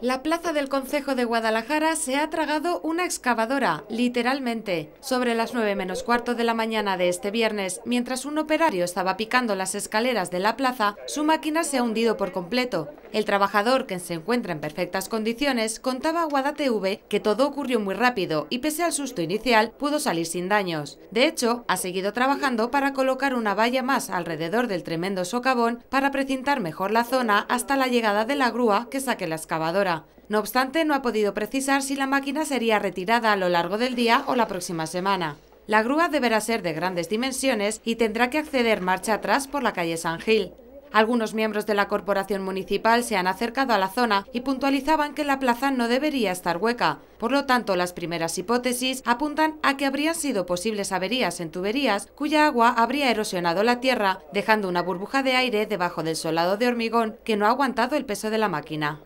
La plaza del Concejo de Guadalajara se ha tragado una excavadora, literalmente. Sobre las 9 menos cuarto de la mañana de este viernes, mientras un operario estaba picando las escaleras de la plaza, su máquina se ha hundido por completo. El trabajador, que se encuentra en perfectas condiciones, contaba a TV que todo ocurrió muy rápido y pese al susto inicial pudo salir sin daños. De hecho, ha seguido trabajando para colocar una valla más alrededor del tremendo socavón para precintar mejor la zona hasta la llegada de la grúa que saque la excavadora. No obstante, no ha podido precisar si la máquina sería retirada a lo largo del día o la próxima semana. La grúa deberá ser de grandes dimensiones y tendrá que acceder marcha atrás por la calle San Gil. Algunos miembros de la corporación municipal se han acercado a la zona y puntualizaban que la plaza no debería estar hueca. Por lo tanto, las primeras hipótesis apuntan a que habrían sido posibles averías en tuberías cuya agua habría erosionado la tierra, dejando una burbuja de aire debajo del solado de hormigón que no ha aguantado el peso de la máquina.